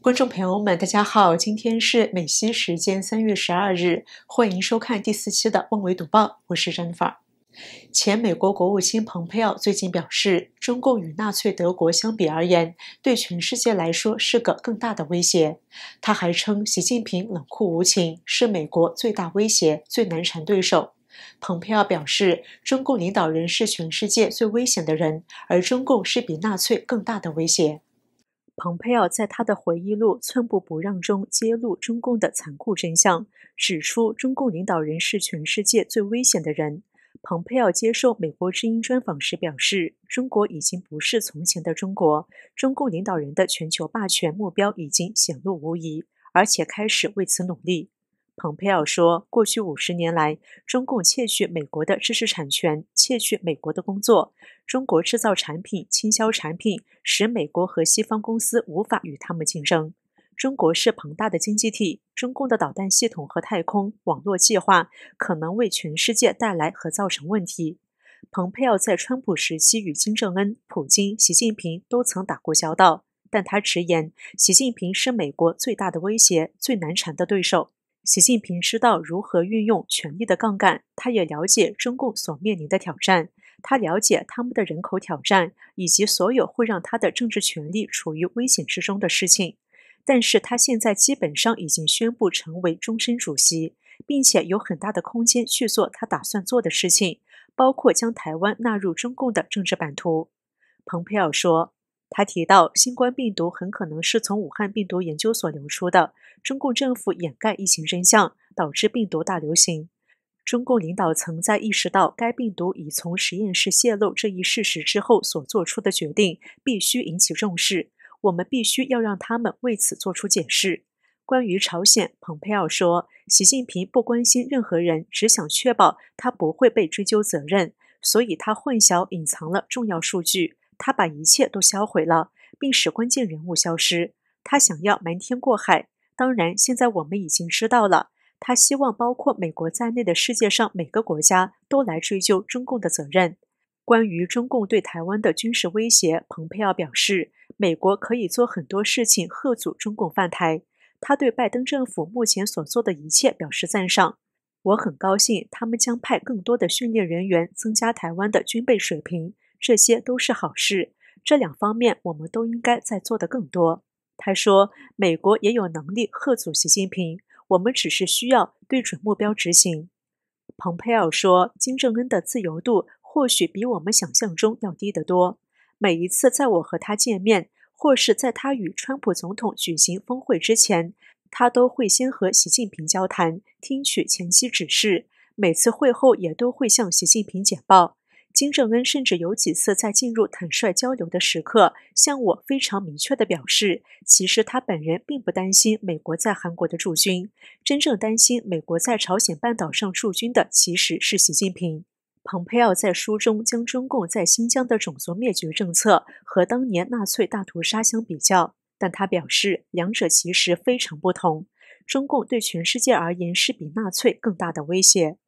观众朋友们，大家好，今天是美西时间三月十二日，欢迎收看第四期的《万维读报》，我是 Jennifer。前美国国务卿蓬佩奥最近表示，中共与纳粹德国相比而言，对全世界来说是个更大的威胁。他还称，习近平冷酷无情，是美国最大威胁、最难缠对手。蓬佩奥表示，中共领导人是全世界最危险的人，而中共是比纳粹更大的威胁。蓬佩奥在他的回忆录《寸步不让》中揭露中共的残酷真相，指出中共领导人是全世界最危险的人。蓬佩奥接受美国之音专访时表示：“中国已经不是从前的中国，中共领导人的全球霸权目标已经显露无疑，而且开始为此努力。”蓬佩奥说：“过去五十年来，中共窃取美国的知识产权，窃取美国的工作，中国制造产品倾销产品，使美国和西方公司无法与他们竞争。”中国是庞大的经济体，中共的导弹系统和太空网络计划可能为全世界带来和造成问题。蓬佩奥在川普时期与金正恩、普京、习近平都曾打过交道，但他直言，习近平是美国最大的威胁、最难缠的对手。习近平知道如何运用权力的杠杆，他也了解中共所面临的挑战，他了解他们的人口挑战，以及所有会让他的政治权力处于危险之中的事情。但是他现在基本上已经宣布成为终身主席，并且有很大的空间去做他打算做的事情，包括将台湾纳入中共的政治版图。蓬佩奥说，他提到新冠病毒很可能是从武汉病毒研究所流出的，中共政府掩盖疫情真相，导致病毒大流行。中共领导层在意识到该病毒已从实验室泄露这一事实之后所做出的决定，必须引起重视。我们必须要让他们为此做出解释。关于朝鲜，蓬佩奥说：“习近平不关心任何人，只想确保他不会被追究责任。所以他混淆、隐藏了重要数据，他把一切都销毁了，并使关键人物消失。他想要瞒天过海。当然，现在我们已经知道了。他希望包括美国在内的世界上每个国家都来追究中共的责任。关于中共对台湾的军事威胁，蓬佩奥表示。美国可以做很多事情，贺阻中共犯台。他对拜登政府目前所做的一切表示赞赏。我很高兴他们将派更多的训练人员，增加台湾的军备水平，这些都是好事。这两方面我们都应该在做的更多。他说，美国也有能力贺阻习近平，我们只是需要对准目标执行。蓬佩奥说，金正恩的自由度或许比我们想象中要低得多。每一次在我和他见面，或是在他与川普总统举行峰会之前，他都会先和习近平交谈，听取前期指示。每次会后也都会向习近平简报。金正恩甚至有几次在进入坦率交流的时刻，向我非常明确地表示，其实他本人并不担心美国在韩国的驻军，真正担心美国在朝鲜半岛上驻军的其实是习近平。蓬佩奥在书中将中共在新疆的种族灭绝政策和当年纳粹大屠杀相比较，但他表示两者其实非常不同。中共对全世界而言是比纳粹更大的威胁。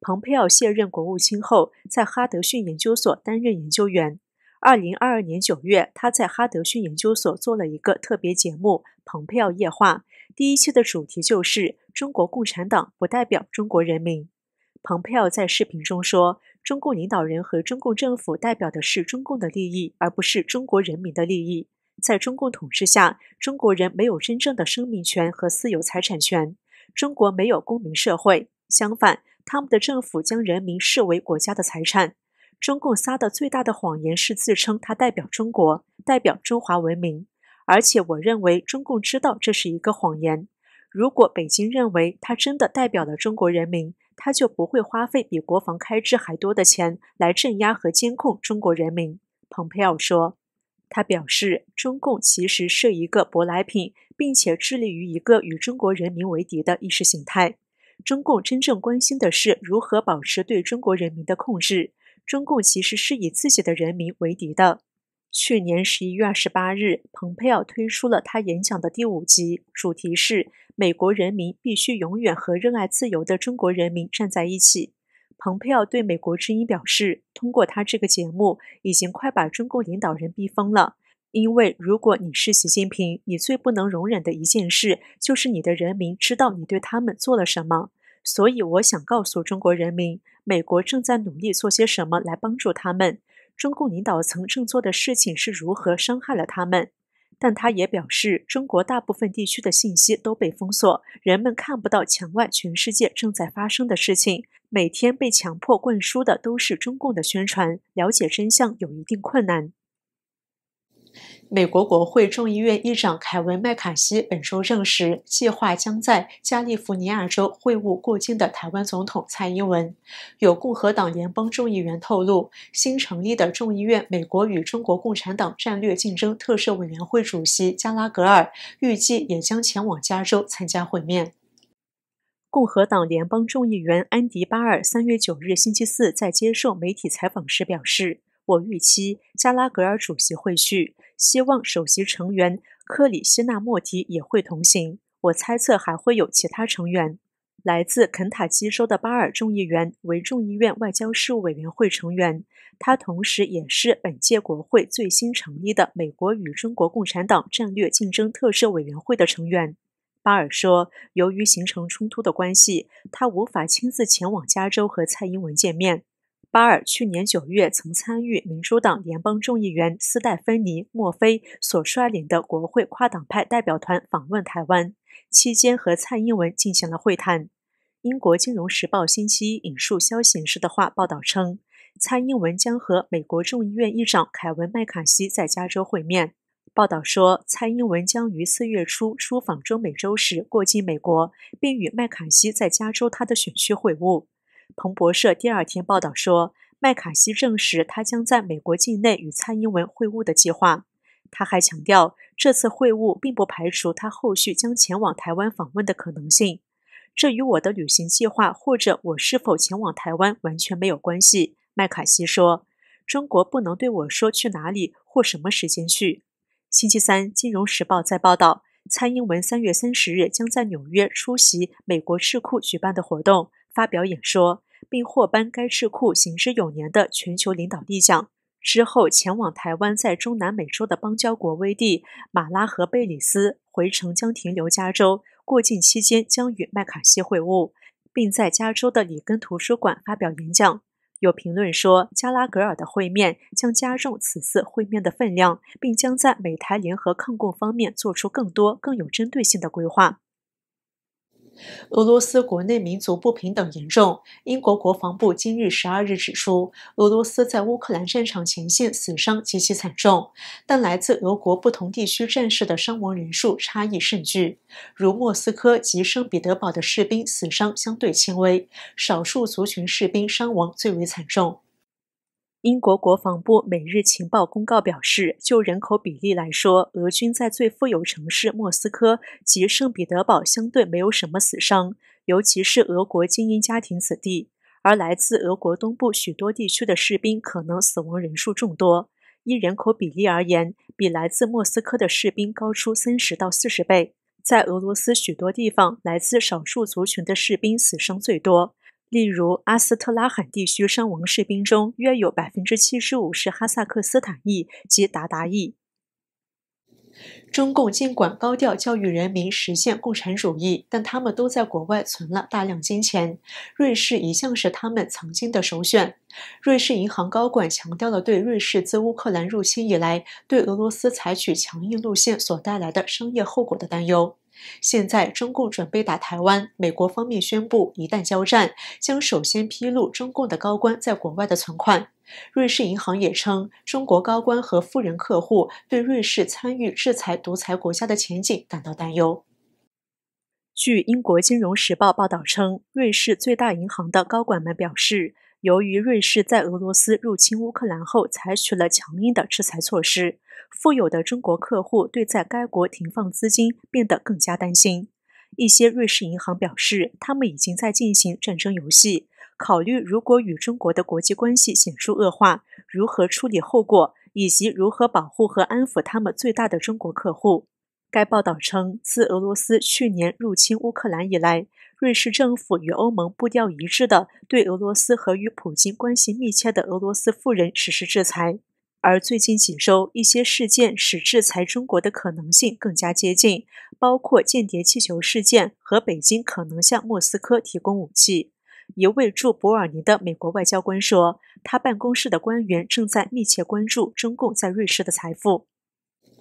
蓬佩奥卸任国务卿后，在哈德逊研究所担任研究员。二零二二年九月，他在哈德逊研究所做了一个特别节目《蓬佩奥夜话》第一期的主题就是“中国共产党不代表中国人民”。蓬佩奥在视频中说：“中共领导人和中共政府代表的是中共的利益，而不是中国人民的利益。在中共统治下，中国人没有真正的生命权和私有财产权。中国没有公民社会。相反，他们的政府将人民视为国家的财产。中共撒的最大的谎言是自称他代表中国，代表中华文明。而且，我认为中共知道这是一个谎言。如果北京认为他真的代表了中国人民，”他就不会花费比国防开支还多的钱来镇压和监控中国人民，蓬佩奥说。他表示，中共其实是一个舶来品，并且致力于一个与中国人民为敌的意识形态。中共真正关心的是如何保持对中国人民的控制。中共其实是以自己的人民为敌的。去年十一月二十八日，蓬佩奥推出了他演讲的第五集，主题是“美国人民必须永远和热爱自由的中国人民站在一起”。蓬佩奥对美国之音表示：“通过他这个节目，已经快把中国领导人逼疯了。因为如果你是习近平，你最不能容忍的一件事就是你的人民知道你对他们做了什么。所以，我想告诉中国人民，美国正在努力做些什么来帮助他们。”中共领导层正做的事情是如何伤害了他们？但他也表示，中国大部分地区的信息都被封锁，人们看不到墙外全世界正在发生的事情。每天被强迫灌输的都是中共的宣传，了解真相有一定困难。美国国会众议院议长凯文·麦卡锡本周证实，计划将在加利福尼亚州会晤过境的台湾总统蔡英文。有共和党联邦众议员透露，新成立的众议院美国与中国共产党战略竞争特设委员会主席加拉格尔预计也将前往加州参加会面。共和党联邦众议员安迪·巴尔三月九日星期四在接受媒体采访时表示：“我预期加拉格尔主席会去。”希望首席成员克里希纳莫提也会同行。我猜测还会有其他成员。来自肯塔基州的巴尔众议员为众议院外交事务委员会成员，他同时也是本届国会最新成立的美国与中国共产党战略竞争特设委员会的成员。巴尔说，由于形成冲突的关系，他无法亲自前往加州和蔡英文见面。巴尔去年九月曾参与民主党联邦众议员斯戴芬尼·莫菲所率领的国会跨党派代表团访问台湾期间，和蔡英文进行了会谈。英国《金融时报》星期一引述消息人士的话报道称，蔡英文将和美国众议院议长凯文·麦卡锡在加州会面。报道说，蔡英文将于四月初出访中美洲时过境美国，并与麦卡锡在加州他的选区会晤。彭博社第二天报道说，麦卡锡证实他将在美国境内与蔡英文会晤的计划。他还强调，这次会晤并不排除他后续将前往台湾访问的可能性。这与我的旅行计划或者我是否前往台湾完全没有关系，麦卡锡说。中国不能对我说去哪里或什么时间去。星期三，《金融时报》在报道，蔡英文三月三十日将在纽约出席美国智库举办的活动，发表演说。并获颁该智库行之有年的全球领导力奖。之后前往台湾在中南美洲的邦交国危地马拉和贝里斯，回程将停留加州。过境期间将与麦卡锡会晤，并在加州的里根图书馆发表演讲。有评论说，加拉格尔的会面将加重此次会面的分量，并将在美台联合抗共方面做出更多更有针对性的规划。俄罗斯国内民族不平等严重。英国国防部今日十二日指出，俄罗斯在乌克兰战场前线死伤极其惨重，但来自俄国不同地区战士的伤亡人数差异甚巨。如莫斯科及圣彼得堡的士兵死伤相对轻微，少数族群士兵伤亡最为惨重。英国国防部每日情报公告表示，就人口比例来说，俄军在最富有城市莫斯科及圣彼得堡相对没有什么死伤，尤其是俄国精英家庭子弟；而来自俄国东部许多地区的士兵可能死亡人数众多。依人口比例而言，比来自莫斯科的士兵高出三十到四十倍。在俄罗斯许多地方，来自少数族群的士兵死伤最多。例如，阿斯特拉罕地区伤亡士兵中约有百分之七十五是哈萨克斯坦裔及鞑靼裔。中共尽管高调教育人民实现共产主义，但他们都在国外存了大量金钱。瑞士一向是他们曾经的首选。瑞士银行高管强调了对瑞士自乌克兰入侵以来对俄罗斯采取强硬路线所带来的商业后果的担忧。现在中共准备打台湾，美国方面宣布，一旦交战，将首先披露中共的高官在国外的存款。瑞士银行也称，中国高官和富人客户对瑞士参与制裁独裁国家的前景感到担忧。据英国《金融时报》报道称，瑞士最大银行的高管们表示。由于瑞士在俄罗斯入侵乌克兰后采取了强硬的制裁措施，富有的中国客户对在该国停放资金变得更加担心。一些瑞士银行表示，他们已经在进行“战争游戏”，考虑如果与中国的国际关系显著恶化，如何处理后果，以及如何保护和安抚他们最大的中国客户。该报道称，自俄罗斯去年入侵乌克兰以来。瑞士政府与欧盟步调一致的对俄罗斯和与普京关系密切的俄罗斯富人实施制裁。而最近几周一些事件使制裁中国的可能性更加接近，包括间谍气球事件和北京可能向莫斯科提供武器。一位驻伯尔尼的美国外交官说，他办公室的官员正在密切关注中共在瑞士的财富。